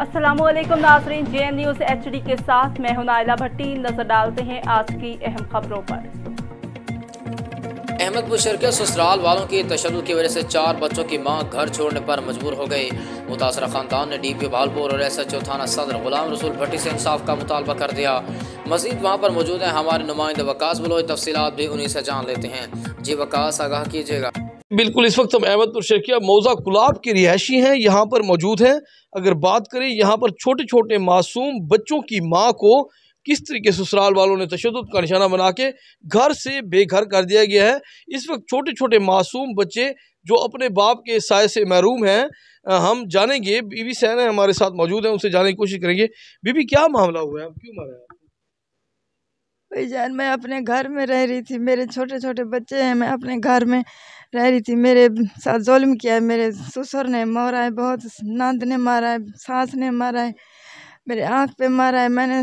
असलम नाजरीन J N News H D के साथ मैं हूं नायला भट्टी नज़र डालते हैं आज की अहम खबरों पर अहमदपुर शहर के ससुराल वालों की तशद की वजह से चार बच्चों की मां घर छोड़ने पर मजबूर हो गई मुतासरा खानदान ने डी पी भालपुर और एस एच ओ थाना सदर गुलाम रसूल भट्टी से इंसाफ का मुतालबा कर दिया मजीद वहाँ पर मौजूद हैं हमारे नुमाइंद वकास बलोच तफसीत भी उन्हीं से जान लेते हैं जी वकास आगाह कीजिएगा बिल्कुल इस वक्त हम अहमदपुर शेखिया मौजा गुलाब के रिहायशी हैं यहाँ पर मौजूद हैं अगर बात करें यहाँ पर छोटे छोटे मासूम बच्चों की माँ को किस तरीके ससुराल वालों ने तशद का निशाना बना के घर से बेघर कर दिया गया है इस वक्त छोटे छोटे मासूम बच्चे जो अपने बाप के साय से महरूम हैं हम जानेंगे बीबी सैन हमारे साथ मौजूद हैं उनसे जाने की कोशिश करेंगे बीबी क्या मामला हुआ है आप क्यों मारा है भाई जान मैं अपने घर में रह रही थी मेरे छोटे छोटे बच्चे हैं मैं अपने घर में रह रही थी मेरे साथ जुल्म किया है मेरे ससुर ने मारा है बहुत नंद ने मारा है सास ने मारा है मेरे आँख पे मारा है मैंने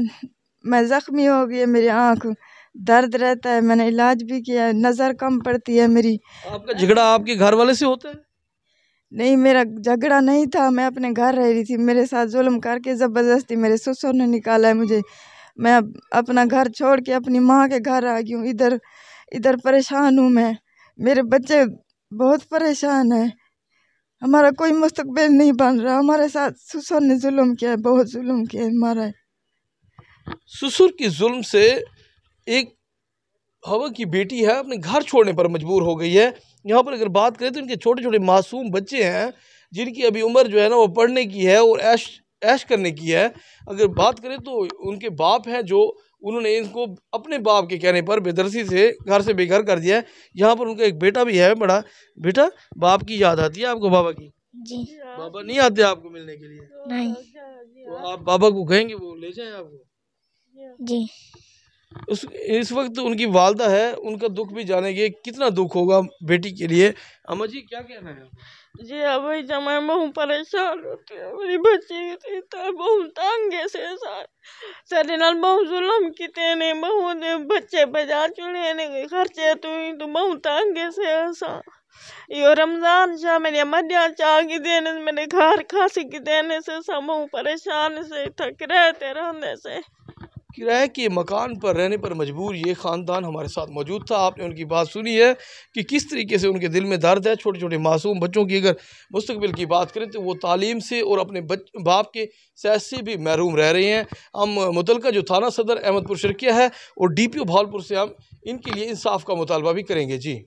मैं ज़ख्मी हो गई है मेरी आँख दर्द रहता है मैंने इलाज भी किया है नज़र कम पड़ती है मेरी आपका झगड़ा आपके घर वाले से होता है नहीं मेरा झगड़ा नहीं था मैं अपने घर रह रही थी मेरे साथ जुल्म करके ज़बरदस्ती मेरे ससुर ने निकाला है मुझे मैं अपना घर छोड़ के अपनी माँ के घर आ गई हूँ इधर इधर परेशान हूँ मैं मेरे बच्चे बहुत परेशान हैं हमारा कोई मुस्तबिल नहीं बन रहा हमारे साथ ससुर ने जुल्म किया है बहुत जुल्म किया है हमारा ससुर की जुल्म से एक हवा की बेटी है अपने घर छोड़ने पर मजबूर हो गई है यहाँ पर अगर बात करें तो इनके छोटे छोटे मासूम बच्चे हैं जिनकी अभी उम्र जो है ना वो पढ़ने की है और ऐश ऐश करने की है अगर बात करें तो उनके बाप हैं जो उन्होंने इनको अपने बाप के कहने पर बेदरसी से घर से बेघर कर दिया है यहाँ पर उनका एक बेटा भी है बड़ा बेटा बाप की याद आती है आपको बाबा की जी बाबा नहीं आते आपको मिलने के लिए नहीं तो आप बाबा को कहेंगे वो ले जाए आपको जी उस इस वक्त उनकी वालदा है उनका दुख भी जानेंगे कितना दुख होगा बेटी के लिए अमर जी क्या कहना है जी अब जब तो मैं बहुत परेशान होती हूँ मेरी बच्ची थी बहुत तंग से सारे नाल बहुत जुलम किते ने बहुत बच्चे बजा चुने ने खर्चे तू तो, तो बहुत तंग से ऐसा यो रमजान शाह मेरी मध्या चा कि देने मेरे घर खासी कि देने से सब परेशान से थक रहे रहने से किराए के मकान पर रहने पर मजबूर ये ख़ानदान हमारे साथ मौजूद था आपने उनकी बात सुनी है कि किस तरीके से उनके दिल में दर्द है छोटे छोटे मासूम बच्चों की अगर मुस्तबिल की बात करें तो वो तालीम से और अपने बाप के सैस से भी महरूम रह रहे हैं हम मुतल जो थाना सदर अहमदपुर शर्किया है और डी पी ओ भालपुर से हम इनके लिए इंसाफ का मुतालबा भी करेंगे जी